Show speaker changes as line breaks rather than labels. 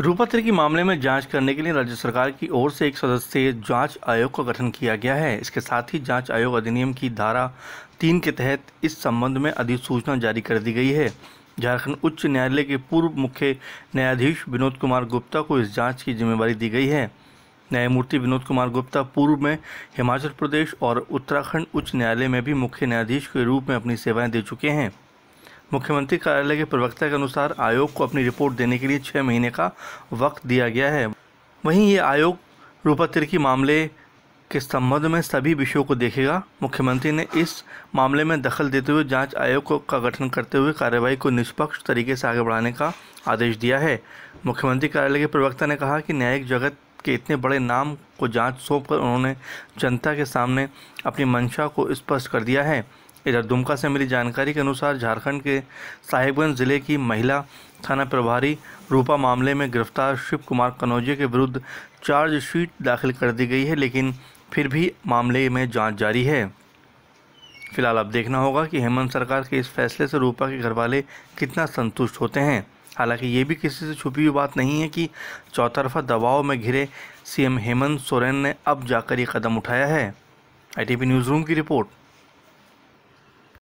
रूपातरी की मामले में जांच करने के लिए राज्य सरकार की ओर से एक सदस्यीय जांच आयोग का गठन किया गया है इसके साथ ही जांच आयोग अधिनियम की धारा तीन के तहत इस संबंध में अधिसूचना जारी कर दी गई है झारखंड उच्च न्यायालय के पूर्व मुख्य न्यायाधीश विनोद कुमार गुप्ता को इस जांच की जिम्मेवारी दी गई है न्यायमूर्ति विनोद कुमार गुप्ता पूर्व में हिमाचल प्रदेश और उत्तराखंड उच्च न्यायालय में भी मुख्य न्यायाधीश के रूप में अपनी सेवाएं दे चुके हैं मुख्यमंत्री कार्यालय के प्रवक्ता के अनुसार आयोग को अपनी रिपोर्ट देने के लिए छः महीने का वक्त दिया गया है वहीं ये आयोग रूपातिरकी मामले के संबंध में सभी विषयों को देखेगा मुख्यमंत्री ने इस मामले में दखल देते हुए जांच आयोग का गठन करते हुए कार्रवाई को निष्पक्ष तरीके से आगे बढ़ाने का आदेश दिया है मुख्यमंत्री कार्यालय के प्रवक्ता ने कहा कि न्यायिक जगत के इतने बड़े नाम को जांच सौंप कर उन्होंने जनता के सामने अपनी मंशा को स्पष्ट कर दिया है इधर दुमका से मिली जानकारी के अनुसार झारखंड के साहिबगंज ज़िले की महिला थाना प्रभारी रूपा मामले में गिरफ्तार शिव कुमार कनौजिया के विरुद्ध चार्जशीट दाखिल कर दी गई है लेकिन फिर भी मामले में जांच जारी है फिलहाल अब देखना होगा कि हेमंत सरकार के इस फैसले से रूपा के घरवाले कितना संतुष्ट होते हैं हालांकि ये भी किसी से छुपी हुई बात नहीं है कि चौतरफा दबाव में घिरे सीएम हेमंत सोरेन ने अब जाकर ये कदम उठाया है आईटीपी न्यूज़ रूम की रिपोर्ट